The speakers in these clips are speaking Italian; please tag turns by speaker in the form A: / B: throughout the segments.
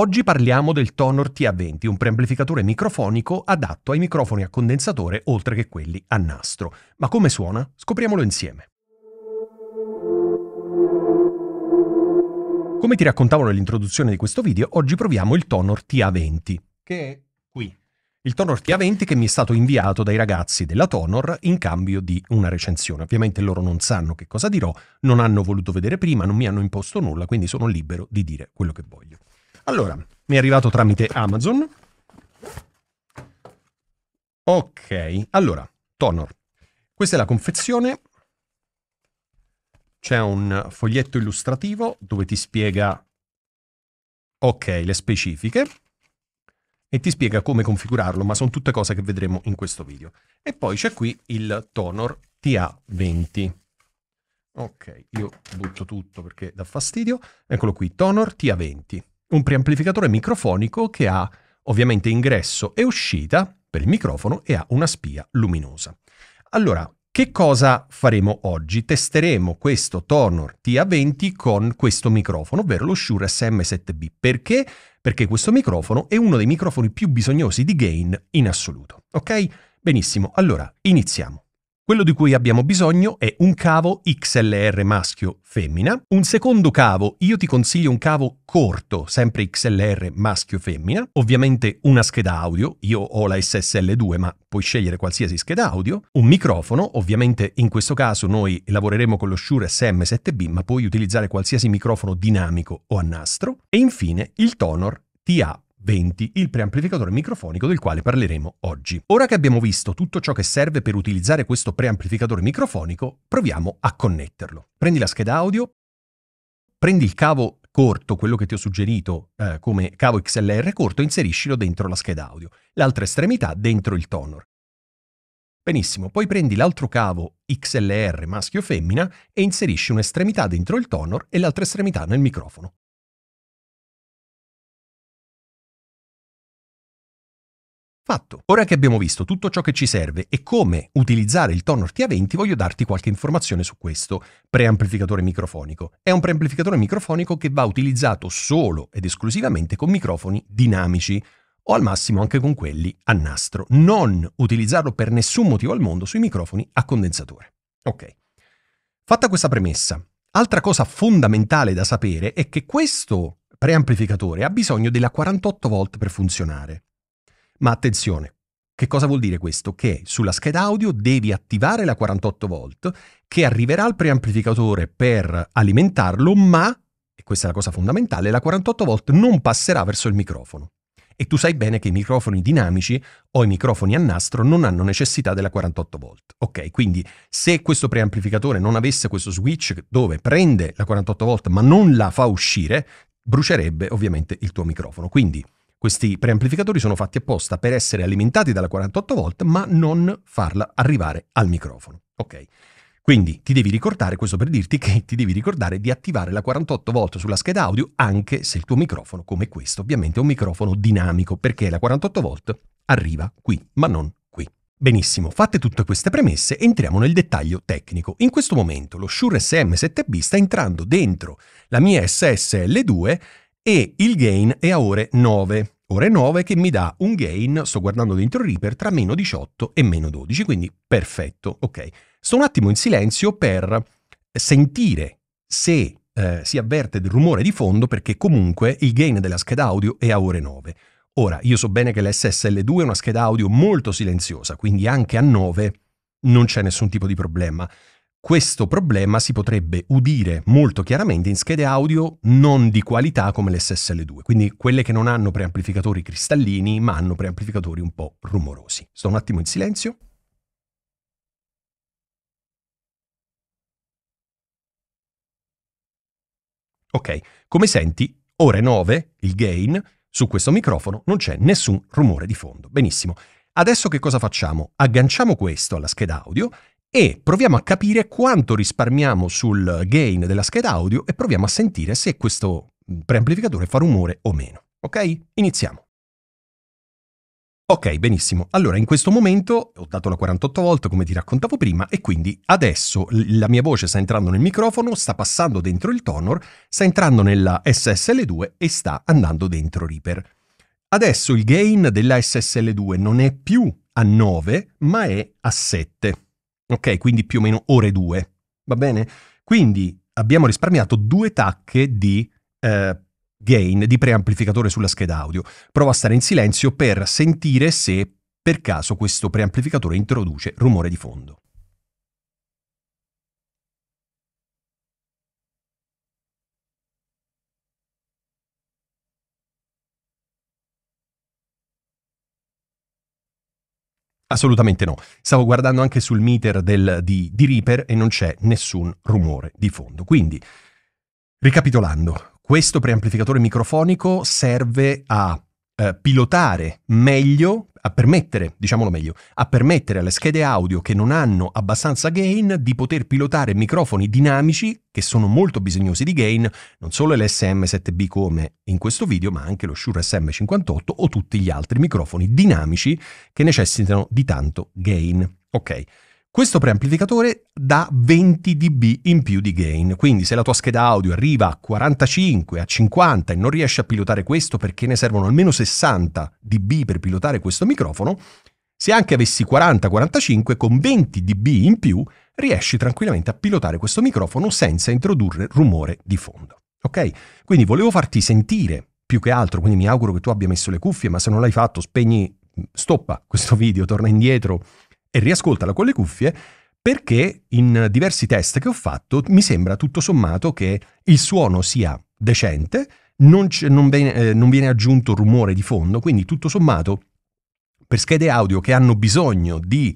A: Oggi parliamo del Tonor TA20, un preamplificatore microfonico adatto ai microfoni a condensatore oltre che quelli a nastro. Ma come suona? Scopriamolo insieme. Come ti raccontavo nell'introduzione di questo video, oggi proviamo il Tonor TA20, che è qui. Il Tonor TA20 che mi è stato inviato dai ragazzi della Tonor in cambio di una recensione. Ovviamente loro non sanno che cosa dirò, non hanno voluto vedere prima, non mi hanno imposto nulla, quindi sono libero di dire quello che voglio. Allora, mi è arrivato tramite Amazon. Ok, allora, Tonor. Questa è la confezione. C'è un foglietto illustrativo dove ti spiega, ok, le specifiche e ti spiega come configurarlo, ma sono tutte cose che vedremo in questo video. E poi c'è qui il Tonor TA20. Ok, io butto tutto perché dà fastidio. Eccolo qui, Tonor TA20 un preamplificatore microfonico che ha ovviamente ingresso e uscita per il microfono e ha una spia luminosa. Allora, che cosa faremo oggi? Testeremo questo Tornor TA20 con questo microfono, ovvero lo Shure SM7B. Perché? Perché questo microfono è uno dei microfoni più bisognosi di gain in assoluto. Ok? Benissimo, allora iniziamo. Quello di cui abbiamo bisogno è un cavo XLR maschio femmina, un secondo cavo, io ti consiglio un cavo corto, sempre XLR maschio femmina, ovviamente una scheda audio, io ho la SSL2 ma puoi scegliere qualsiasi scheda audio, un microfono, ovviamente in questo caso noi lavoreremo con lo Shure SM7B ma puoi utilizzare qualsiasi microfono dinamico o a nastro e infine il Tonor TA 20, il preamplificatore microfonico del quale parleremo oggi. Ora che abbiamo visto tutto ciò che serve per utilizzare questo preamplificatore microfonico, proviamo a connetterlo. Prendi la scheda audio, prendi il cavo corto, quello che ti ho suggerito eh, come cavo XLR corto, e inseriscilo dentro la scheda audio, l'altra estremità dentro il toner. Benissimo, poi prendi l'altro cavo XLR maschio-femmina e inserisci un'estremità dentro il toner e l'altra estremità nel microfono. Fatto. Ora che abbiamo visto tutto ciò che ci serve e come utilizzare il Tonor TA20, voglio darti qualche informazione su questo preamplificatore microfonico. È un preamplificatore microfonico che va utilizzato solo ed esclusivamente con microfoni dinamici o al massimo anche con quelli a nastro. Non utilizzarlo per nessun motivo al mondo sui microfoni a condensatore. Ok. Fatta questa premessa, altra cosa fondamentale da sapere è che questo preamplificatore ha bisogno della 48 volt per funzionare. Ma attenzione, che cosa vuol dire questo? Che sulla scheda audio devi attivare la 48 volt che arriverà al preamplificatore per alimentarlo, ma, e questa è la cosa fondamentale, la 48 volt non passerà verso il microfono. E tu sai bene che i microfoni dinamici o i microfoni a nastro non hanno necessità della 48 volt. Ok, quindi se questo preamplificatore non avesse questo switch dove prende la 48 volt ma non la fa uscire, brucierebbe ovviamente il tuo microfono. Quindi questi preamplificatori sono fatti apposta per essere alimentati dalla 48 volt, ma non farla arrivare al microfono. Ok. Quindi ti devi ricordare, questo per dirti che ti devi ricordare di attivare la 48 volt sulla scheda audio anche se il tuo microfono come questo ovviamente è un microfono dinamico perché la 48 volt arriva qui ma non qui. Benissimo, fatte tutte queste premesse entriamo nel dettaglio tecnico. In questo momento lo Shure SM7B sta entrando dentro la mia SSL2 e il gain è a ore 9. Ore 9 che mi dà un gain, sto guardando dentro Reaper, tra meno 18 e meno 12, quindi perfetto, ok. Sto un attimo in silenzio per sentire se eh, si avverte del rumore di fondo perché comunque il gain della scheda audio è a ore 9. Ora, io so bene che lssl 2 è una scheda audio molto silenziosa, quindi anche a 9 non c'è nessun tipo di problema. Questo problema si potrebbe udire molto chiaramente in schede audio non di qualità come le SSL2, quindi quelle che non hanno preamplificatori cristallini ma hanno preamplificatori un po' rumorosi. Sto un attimo in silenzio. Ok, come senti, ore 9, il gain, su questo microfono non c'è nessun rumore di fondo. Benissimo. Adesso che cosa facciamo? Agganciamo questo alla scheda audio e proviamo a capire quanto risparmiamo sul gain della scheda audio e proviamo a sentire se questo mm, preamplificatore fa rumore o meno. Ok? Iniziamo. Ok, benissimo. Allora, in questo momento ho dato la 48 volte, come ti raccontavo prima, e quindi adesso la mia voce sta entrando nel microfono, sta passando dentro il tonor, sta entrando nella SSL2 e sta andando dentro Reaper. Adesso il gain della SSL2 non è più a 9, ma è a 7. Ok, quindi più o meno ore 2. Va bene? Quindi abbiamo risparmiato due tacche di eh, gain, di preamplificatore sulla scheda audio. Provo a stare in silenzio per sentire se per caso questo preamplificatore introduce rumore di fondo. Assolutamente no. Stavo guardando anche sul meter del, di, di Reaper e non c'è nessun rumore di fondo. Quindi, ricapitolando, questo preamplificatore microfonico serve a eh, pilotare meglio, a permettere, diciamolo meglio, a permettere alle schede audio che non hanno abbastanza gain di poter pilotare microfoni dinamici che sono molto bisognosi di gain, non solo l'SM7B come in questo video, ma anche lo Shure SM58 o tutti gli altri microfoni dinamici che necessitano di tanto gain. Ok. Questo preamplificatore dà 20 dB in più di gain, quindi se la tua scheda audio arriva a 45, a 50 e non riesci a pilotare questo perché ne servono almeno 60 dB per pilotare questo microfono, se anche avessi 40-45 con 20 dB in più riesci tranquillamente a pilotare questo microfono senza introdurre rumore di fondo. Ok? Quindi volevo farti sentire più che altro, quindi mi auguro che tu abbia messo le cuffie, ma se non l'hai fatto spegni, stoppa questo video, torna indietro e riascoltala con le cuffie perché in diversi test che ho fatto mi sembra tutto sommato che il suono sia decente, non, c- non, viene, eh, non viene aggiunto rumore di fondo, quindi tutto sommato per schede audio che hanno bisogno di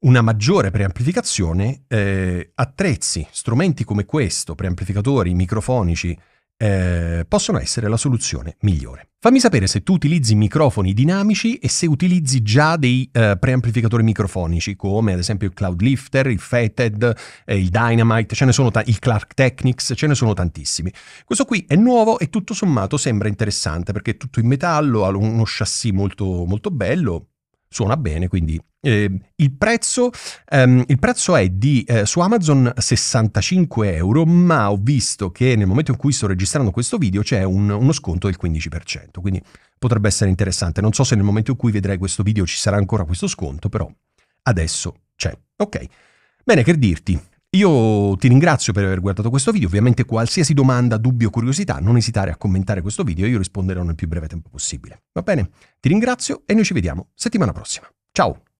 A: una maggiore preamplificazione, eh, attrezzi, strumenti come questo, preamplificatori microfonici eh, possono essere la soluzione migliore. Fammi sapere se tu utilizzi microfoni dinamici e se utilizzi già dei eh, preamplificatori microfonici come ad esempio il Cloudlifter, il Fated, eh, il Dynamite, ce ne sono ta- il Clark Technics, ce ne sono tantissimi. Questo qui è nuovo e tutto sommato sembra interessante perché è tutto in metallo, ha uno chassis molto, molto bello, suona bene, quindi eh, il, prezzo, ehm, il, prezzo, è di eh, su Amazon 65 euro, ma ho visto che nel momento in cui sto registrando questo video c'è un, uno sconto del 15%, quindi potrebbe essere interessante. Non so se nel momento in cui vedrai questo video ci sarà ancora questo sconto, però adesso c'è. Ok, bene, che dirti? Io ti ringrazio per aver guardato questo video, ovviamente qualsiasi domanda, dubbio o curiosità non esitare a commentare questo video, io risponderò nel più breve tempo possibile. Va bene? Ti ringrazio e noi ci vediamo settimana prossima. Ciao!